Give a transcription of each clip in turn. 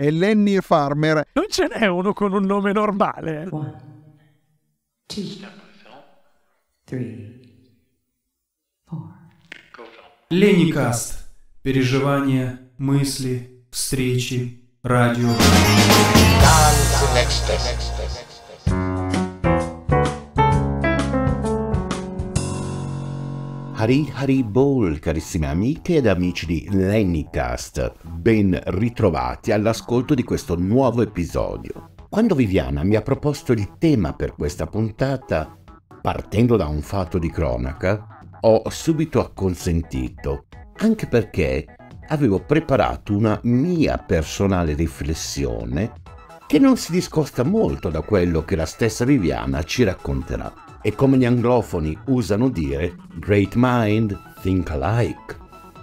è Lenny Farmer. Non ce n'è uno con un nome normale. One, two, Lenny Cast. Леникаст. Переживания, мысли, встречи, радио. Dance next, next, next. Hari Hari Ball, carissime amiche ed amici di Lennycast, ben ritrovati all'ascolto di questo nuovo episodio. Quando Viviana mi ha proposto il tema per questa puntata, partendo da un fatto di cronaca, ho subito acconsentito, anche perché avevo preparato una mia personale riflessione che non si discosta molto da quello che la stessa Viviana ci racconterà e come gli anglofoni usano dire Great Mind, Think Alike.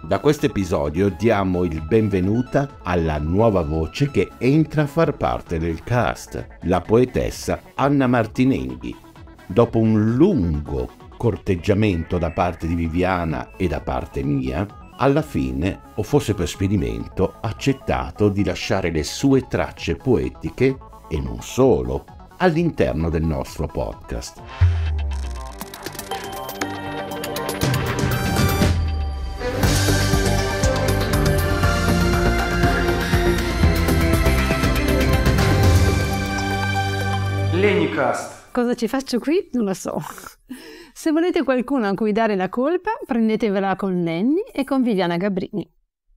Da questo episodio diamo il benvenuta alla nuova voce che entra a far parte del cast, la poetessa Anna Martinenghi. Dopo un lungo corteggiamento da parte di Viviana e da parte mia, alla fine, o forse per spedimento, ha accettato di lasciare le sue tracce poetiche e non solo all'interno del nostro podcast. Lenicast. Cosa ci faccio qui? Non lo so. Se volete qualcuno a cui dare la colpa, prendetevela con Lenny e con Viviana Gabrini.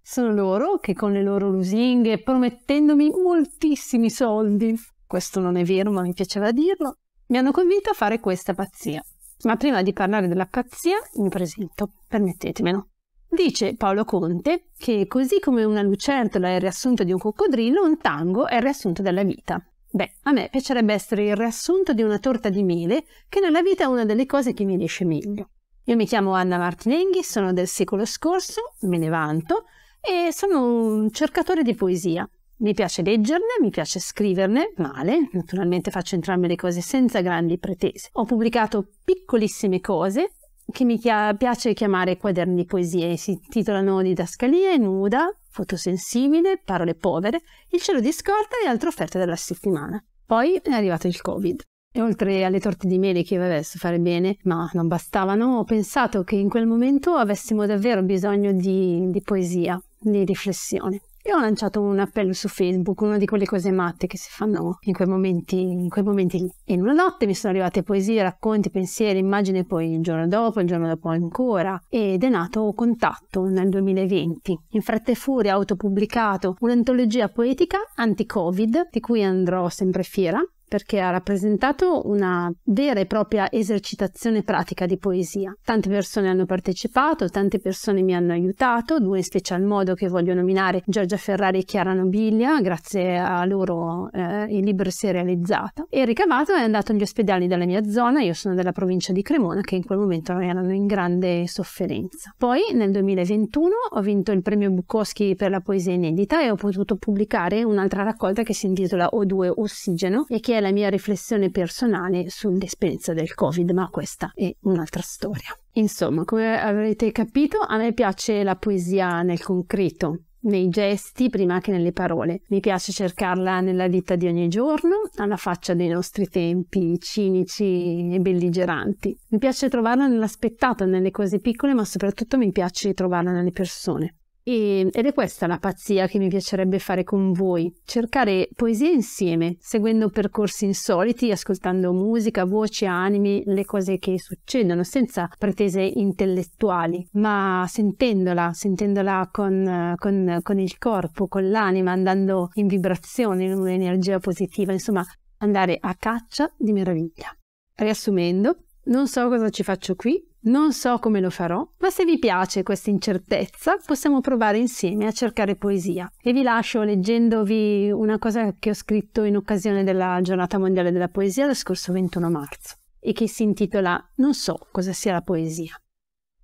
Sono loro che con le loro lusinghe, promettendomi moltissimi soldi, questo non è vero ma mi piaceva dirlo, mi hanno convinto a fare questa pazzia. Ma prima di parlare della pazzia mi presento, permettetemelo. Dice Paolo Conte che così come una lucertola è il riassunto di un coccodrillo, un tango è il riassunto della vita. Beh, a me piacerebbe essere il riassunto di una torta di mele, che nella vita è una delle cose che mi riesce meglio. Io mi chiamo Anna Martinenghi, sono del secolo scorso, me ne vanto, e sono un cercatore di poesia. Mi piace leggerne, mi piace scriverne, male, naturalmente faccio entrambe le cose senza grandi pretese. Ho pubblicato piccolissime cose che mi piace chiamare quaderni di poesie, si intitolano Didascalia, Nuda, Fotosensibile, Parole povere, Il cielo di scorta e altre offerte della settimana. Poi è arrivato il Covid. E oltre alle torte di mele che vabbè so fare bene, ma non bastavano, ho pensato che in quel momento avessimo davvero bisogno di, di poesia, di riflessione. E ho lanciato un appello su Facebook, una di quelle cose matte che si fanno in quei momenti, in quei momenti lì. E in una notte mi sono arrivate poesie, racconti, pensieri, immagini, poi il giorno dopo, il giorno dopo ancora. Ed è nato Contatto nel 2020. In fretta e furia ho autopubblicato un'antologia poetica anti-Covid, di cui andrò sempre fiera, perché ha rappresentato una vera e propria esercitazione pratica di poesia. Tante persone hanno partecipato, tante persone mi hanno aiutato, due in special modo che voglio nominare Giorgia Ferrari e Chiara Nobilia, grazie a loro eh, il libro si è realizzato. E ricavato è andato agli ospedali della mia zona, io sono della provincia di Cremona, che in quel momento erano in grande sofferenza. Poi nel 2021 ho vinto il premio Bukowski per la poesia inedita e ho potuto pubblicare un'altra raccolta che si intitola O2 Ossigeno e che è la mia riflessione personale sull'esperienza del Covid, ma questa è un'altra storia. Insomma, come avrete capito, a me piace la poesia nel concreto, nei gesti prima che nelle parole. Mi piace cercarla nella vita di ogni giorno, alla faccia dei nostri tempi cinici e belligeranti. Mi piace trovarla nell'aspettato, nelle cose piccole, ma soprattutto mi piace trovarla nelle persone. E, ed è questa la pazzia che mi piacerebbe fare con voi, cercare poesie insieme, seguendo percorsi insoliti, ascoltando musica, voci, animi, le cose che succedono, senza pretese intellettuali, ma sentendola, sentendola con, con, con il corpo, con l'anima, andando in vibrazione, in un'energia positiva, insomma, andare a caccia di meraviglia. Riassumendo, non so cosa ci faccio qui, non so come lo farò, ma se vi piace questa incertezza possiamo provare insieme a cercare poesia. E vi lascio leggendovi una cosa che ho scritto in occasione della giornata mondiale della poesia lo scorso 21 marzo e che si intitola Non so cosa sia la poesia.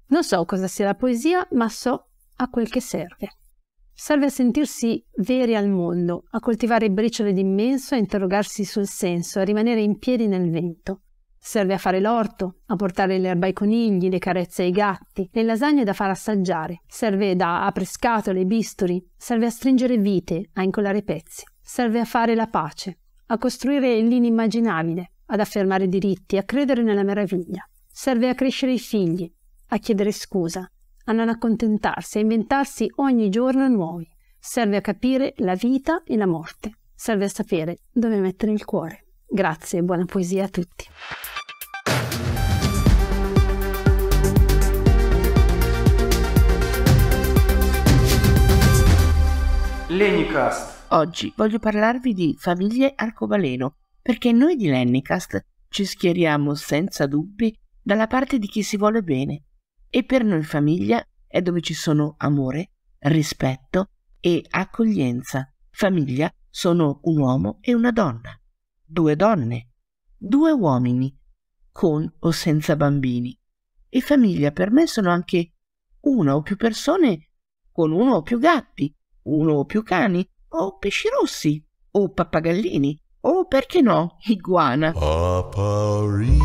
Non so cosa sia la poesia, ma so a quel che serve. Serve a sentirsi veri al mondo, a coltivare briciole d'immenso, a interrogarsi sul senso, a rimanere in piedi nel vento. Serve a fare l'orto, a portare l'erba ai conigli, le carezze ai gatti, le lasagne da far assaggiare. Serve da aprescatole, bisturi. Serve a stringere vite, a incollare pezzi. Serve a fare la pace, a costruire l'inimmaginabile, ad affermare diritti, a credere nella meraviglia. Serve a crescere i figli, a chiedere scusa, a non accontentarsi, a inventarsi ogni giorno nuovi. Serve a capire la vita e la morte. Serve a sapere dove mettere il cuore. Grazie, e buona poesia a tutti. Lenicast. Oggi voglio parlarvi di famiglie arcobaleno, perché noi di Lennicast ci schieriamo senza dubbi dalla parte di chi si vuole bene e per noi famiglia è dove ci sono amore, rispetto e accoglienza. Famiglia sono un uomo e una donna due donne, due uomini, con o senza bambini. E famiglia per me sono anche una o più persone con uno o più gatti, uno o più cani, o pesci rossi, o pappagallini, o perché no, iguana. Paparì.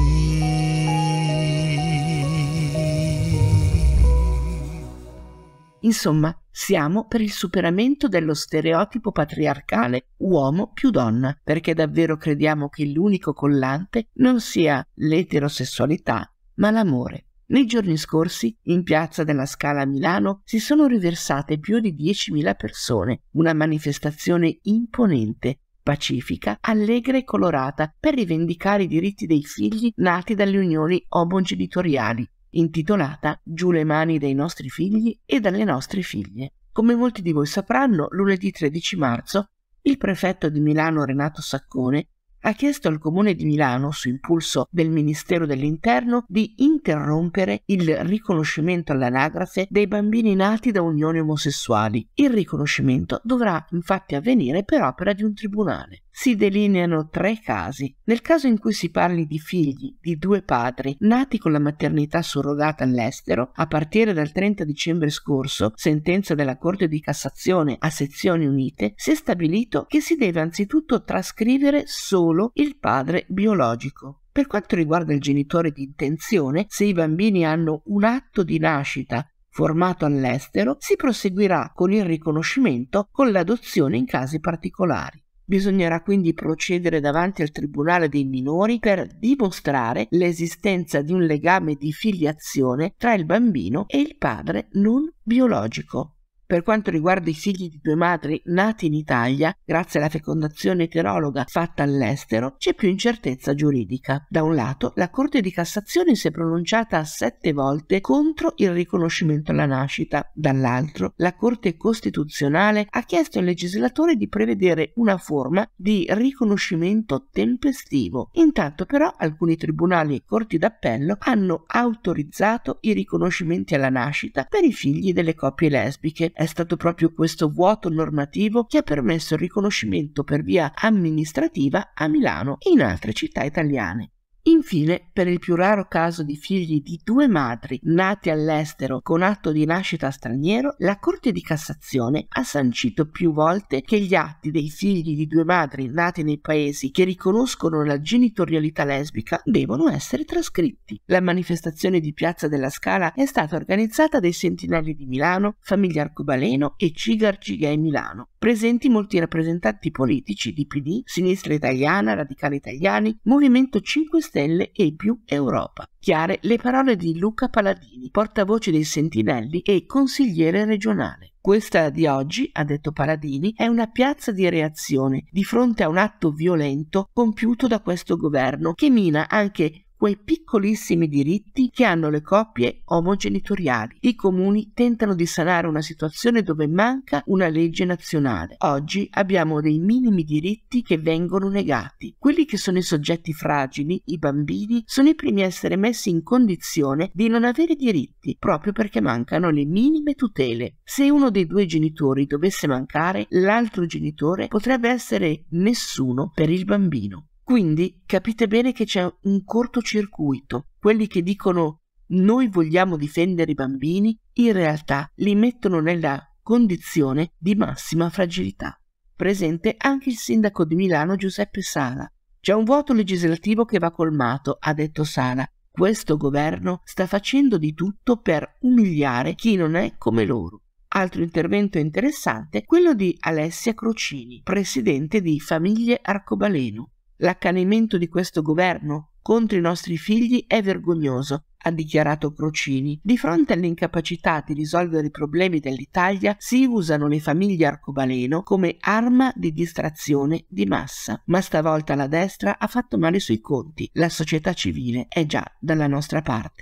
Insomma, siamo per il superamento dello stereotipo patriarcale uomo più donna, perché davvero crediamo che l'unico collante non sia l'eterosessualità, ma l'amore. Nei giorni scorsi, in piazza della Scala a Milano, si sono riversate più di 10.000 persone, una manifestazione imponente, pacifica, allegra e colorata per rivendicare i diritti dei figli nati dalle unioni omogenitoriali intitolata Giù le mani dei nostri figli e dalle nostre figlie. Come molti di voi sapranno, lunedì 13 marzo il prefetto di Milano Renato Saccone ha chiesto al Comune di Milano, su impulso del Ministero dell'Interno, di interrompere il riconoscimento all'anagrafe dei bambini nati da unioni omosessuali. Il riconoscimento dovrà infatti avvenire per opera di un tribunale si delineano tre casi. Nel caso in cui si parli di figli di due padri nati con la maternità surrogata all'estero, a partire dal 30 dicembre scorso, sentenza della Corte di Cassazione a sezioni unite, si è stabilito che si deve anzitutto trascrivere solo il padre biologico. Per quanto riguarda il genitore di intenzione, se i bambini hanno un atto di nascita formato all'estero, si proseguirà con il riconoscimento con l'adozione in casi particolari. Bisognerà quindi procedere davanti al Tribunale dei minori per dimostrare l'esistenza di un legame di filiazione tra il bambino e il padre non biologico. Per quanto riguarda i figli di due madri nati in Italia, grazie alla fecondazione eterologa fatta all'estero, c'è più incertezza giuridica. Da un lato, la Corte di Cassazione si è pronunciata sette volte contro il riconoscimento alla nascita, dall'altro, la Corte Costituzionale ha chiesto al legislatore di prevedere una forma di riconoscimento tempestivo. Intanto però alcuni tribunali e corti d'appello hanno autorizzato i riconoscimenti alla nascita per i figli delle coppie lesbiche è stato proprio questo vuoto normativo che ha permesso il riconoscimento per via amministrativa a Milano e in altre città italiane. Infine, per il più raro caso di figli di due madri nati all'estero con atto di nascita straniero, la Corte di Cassazione ha sancito più volte che gli atti dei figli di due madri nati nei paesi che riconoscono la genitorialità lesbica devono essere trascritti. La manifestazione di Piazza della Scala è stata organizzata dai Sentinelli di Milano, Famiglia Arcobaleno e Cigar Gigay Milano, presenti molti rappresentanti politici di PD, Sinistra Italiana, Radicali Italiani, Movimento 5 Stelle Stelle e più Europa. Chiare le parole di Luca Paladini, portavoce dei Sentinelli e consigliere regionale. Questa di oggi, ha detto Paladini, è una piazza di reazione di fronte a un atto violento compiuto da questo governo che mina anche quei piccolissimi diritti che hanno le coppie omogenitoriali. I comuni tentano di sanare una situazione dove manca una legge nazionale. Oggi abbiamo dei minimi diritti che vengono negati. Quelli che sono i soggetti fragili, i bambini, sono i primi a essere messi in condizione di non avere diritti proprio perché mancano le minime tutele. Se uno dei due genitori dovesse mancare, l'altro genitore potrebbe essere nessuno per il bambino. Quindi capite bene che c'è un cortocircuito. Quelli che dicono noi vogliamo difendere i bambini, in realtà li mettono nella condizione di massima fragilità. Presente anche il sindaco di Milano Giuseppe Sala. C'è un vuoto legislativo che va colmato, ha detto Sala. Questo governo sta facendo di tutto per umiliare chi non è come loro. Altro intervento interessante è quello di Alessia Crocini, presidente di Famiglie Arcobaleno. L'accanimento di questo governo contro i nostri figli è vergognoso, ha dichiarato Procini. Di fronte all'incapacità di risolvere i problemi dell'Italia, si usano le famiglie arcobaleno come arma di distrazione di massa. Ma stavolta la destra ha fatto male sui conti. La società civile è già dalla nostra parte.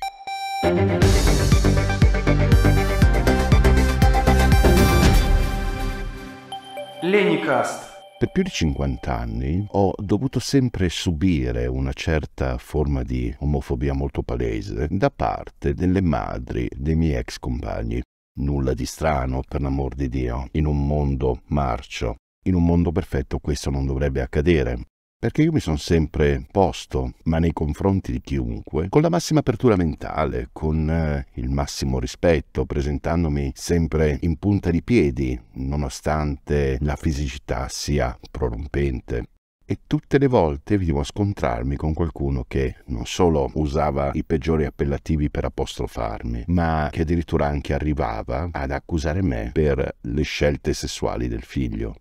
Леникаст. Per più di 50 anni ho dovuto sempre subire una certa forma di omofobia molto palese da parte delle madri dei miei ex compagni. Nulla di strano, per l'amor di Dio, in un mondo marcio. In un mondo perfetto questo non dovrebbe accadere, perché io mi sono sempre posto, ma nei confronti di chiunque, con la massima apertura mentale, con eh, il massimo rispetto, presentandomi sempre in punta di piedi, nonostante la fisicità sia prorompente e tutte le volte venivo a scontrarmi con qualcuno che non solo usava i peggiori appellativi per apostrofarmi, ma che addirittura anche arrivava ad accusare me per le scelte sessuali del figlio.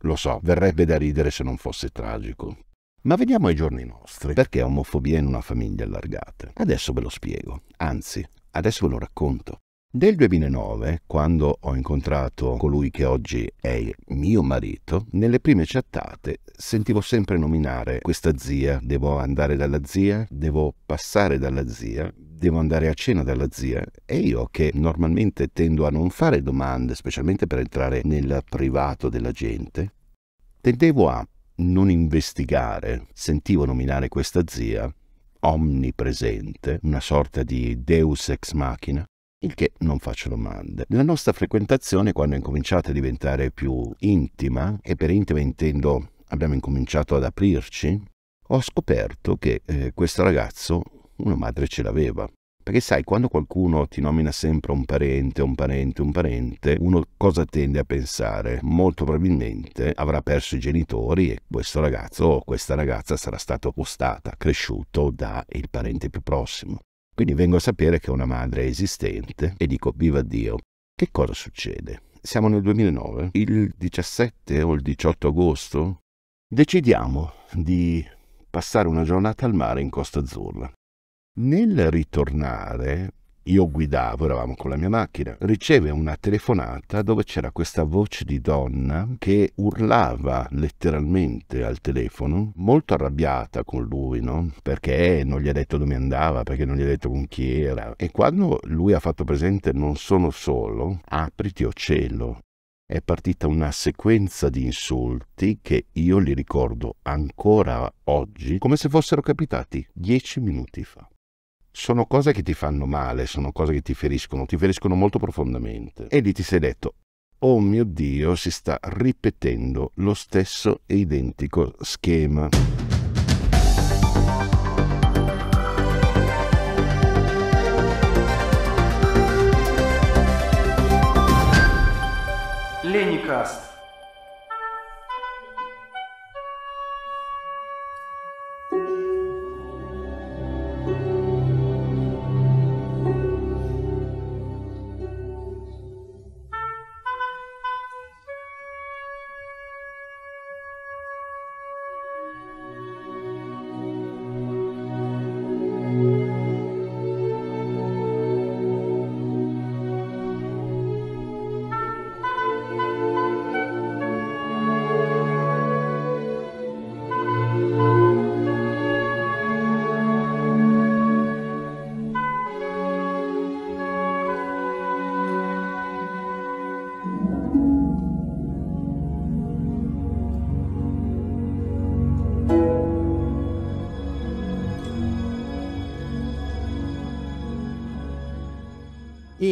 Lo so, verrebbe da ridere se non fosse tragico. Ma veniamo ai giorni nostri. Perché omofobia in una famiglia allargata? Adesso ve lo spiego. Anzi, adesso ve lo racconto. Nel 2009, quando ho incontrato colui che oggi è mio marito, nelle prime chattate sentivo sempre nominare questa zia, devo andare dalla zia, devo passare dalla zia, devo andare a cena dalla zia e io che normalmente tendo a non fare domande, specialmente per entrare nel privato della gente, tendevo a non investigare, sentivo nominare questa zia omnipresente, una sorta di deus ex machina, il che non faccio domande. La nostra frequentazione quando è incominciata a diventare più intima, e per intima intendo abbiamo incominciato ad aprirci, ho scoperto che eh, questo ragazzo una madre ce l'aveva. Perché sai, quando qualcuno ti nomina sempre un parente, un parente, un parente, uno cosa tende a pensare? Molto probabilmente avrà perso i genitori e questo ragazzo o questa ragazza sarà stata accostata, cresciuto da il parente più prossimo. Quindi vengo a sapere che una madre è esistente e dico viva Dio. Che cosa succede? Siamo nel 2009, il 17 o il 18 agosto, decidiamo di passare una giornata al mare in Costa Azzurra. Nel ritornare, io guidavo, eravamo con la mia macchina, riceve una telefonata dove c'era questa voce di donna che urlava letteralmente al telefono, molto arrabbiata con lui, no? Perché non gli ha detto dove andava, perché non gli ha detto con chi era. E quando lui ha fatto presente non sono solo, apriti o oh cielo. È partita una sequenza di insulti che io li ricordo ancora oggi come se fossero capitati dieci minuti fa sono cose che ti fanno male, sono cose che ti feriscono, ti feriscono molto profondamente. E lì ti sei detto, oh mio Dio, si sta ripetendo lo stesso e identico schema. Lenicast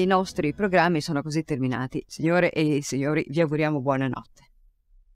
I nostri programmi sono così terminati. Signore e signori, vi auguriamo buonanotte.